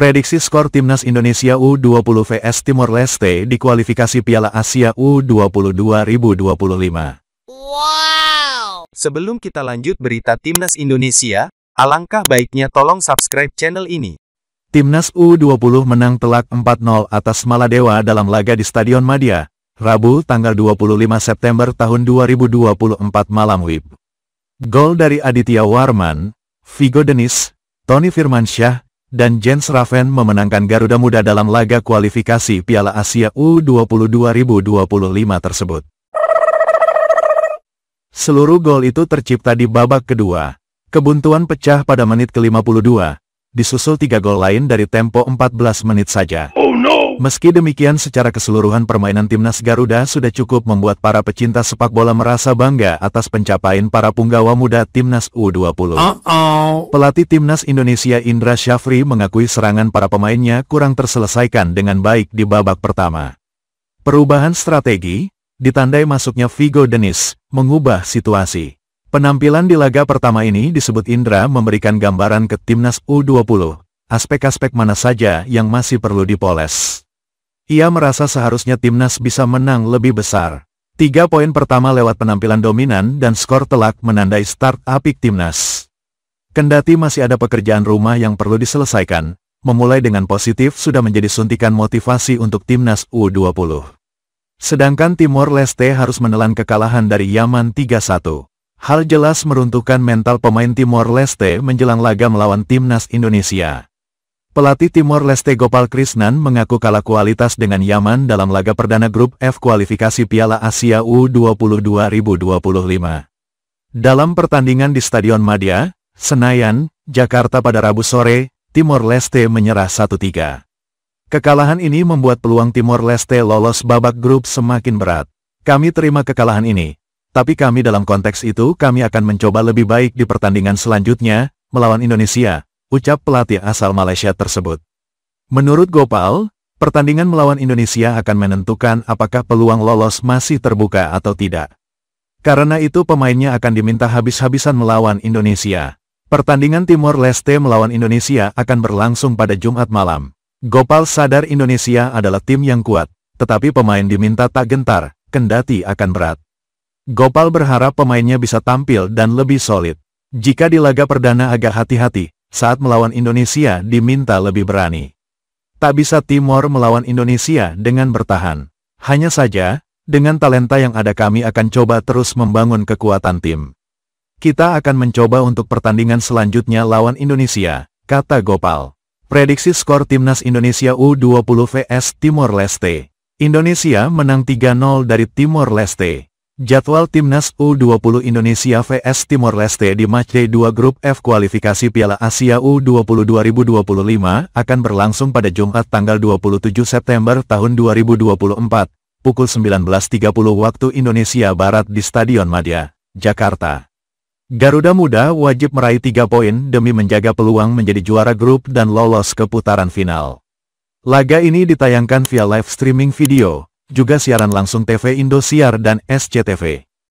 Prediksi skor timnas Indonesia U20 vs Timor Leste di kualifikasi Piala Asia U20 2025. Wow! Sebelum kita lanjut berita timnas Indonesia, alangkah baiknya tolong subscribe channel ini. Timnas U20 menang telak 4-0 atas Maladewa dalam laga di Stadion Madia, Rabu tanggal 25 September tahun 2024 malam WIB. Gol dari Aditya Warman, Vigo Denis, Tony Firmansyah, dan Jens Raven memenangkan Garuda Muda dalam laga kualifikasi Piala Asia U20 2025 tersebut. Seluruh gol itu tercipta di babak kedua. Kebuntuan pecah pada menit ke-52, disusul tiga gol lain dari tempo 14 menit saja. Oh, Meski demikian secara keseluruhan permainan timnas Garuda sudah cukup membuat para pecinta sepak bola merasa bangga atas pencapaian para punggawa muda timnas U20. Uh -oh. Pelatih timnas Indonesia Indra Syafri mengakui serangan para pemainnya kurang terselesaikan dengan baik di babak pertama. Perubahan strategi, ditandai masuknya Vigo Denis, mengubah situasi. Penampilan di laga pertama ini disebut Indra memberikan gambaran ke timnas U20, aspek-aspek mana saja yang masih perlu dipoles. Ia merasa seharusnya timnas bisa menang lebih besar. Tiga poin pertama lewat penampilan dominan dan skor telak menandai start apik timnas. Kendati masih ada pekerjaan rumah yang perlu diselesaikan, memulai dengan positif sudah menjadi suntikan motivasi untuk timnas U20. Sedangkan Timor Leste harus menelan kekalahan dari Yaman 3-1. Hal jelas meruntuhkan mental pemain Timor Leste menjelang laga melawan timnas Indonesia. Pelatih Timor Leste Gopal Krishnan mengaku kalah kualitas dengan Yaman dalam laga perdana grup F kualifikasi Piala Asia U20 2025. Dalam pertandingan di Stadion Madia, Senayan, Jakarta pada Rabu sore, Timor Leste menyerah 1-3. Kekalahan ini membuat peluang Timor Leste lolos babak grup semakin berat. Kami terima kekalahan ini. Tapi kami dalam konteks itu kami akan mencoba lebih baik di pertandingan selanjutnya, melawan Indonesia, ucap pelatih asal Malaysia tersebut. Menurut Gopal, pertandingan melawan Indonesia akan menentukan apakah peluang lolos masih terbuka atau tidak. Karena itu pemainnya akan diminta habis-habisan melawan Indonesia. Pertandingan Timor Leste melawan Indonesia akan berlangsung pada Jumat malam. Gopal sadar Indonesia adalah tim yang kuat, tetapi pemain diminta tak gentar, kendati akan berat. Gopal berharap pemainnya bisa tampil dan lebih solid. Jika di laga perdana agak hati-hati, saat melawan Indonesia diminta lebih berani. Tak bisa Timor melawan Indonesia dengan bertahan. Hanya saja, dengan talenta yang ada kami akan coba terus membangun kekuatan tim. Kita akan mencoba untuk pertandingan selanjutnya lawan Indonesia, kata Gopal. Prediksi skor Timnas Indonesia U20 vs Timor Leste. Indonesia menang 3-0 dari Timor Leste. Jadwal Timnas U20 Indonesia vs Timor Leste di matchday 2 grup F kualifikasi Piala Asia U20 2025 akan berlangsung pada Jumat tanggal 27 September tahun 2024 pukul 19.30 waktu Indonesia Barat di Stadion Madia, Jakarta. Garuda Muda wajib meraih 3 poin demi menjaga peluang menjadi juara grup dan lolos ke putaran final. Laga ini ditayangkan via live streaming video juga siaran langsung TV Indosiar dan SCTV.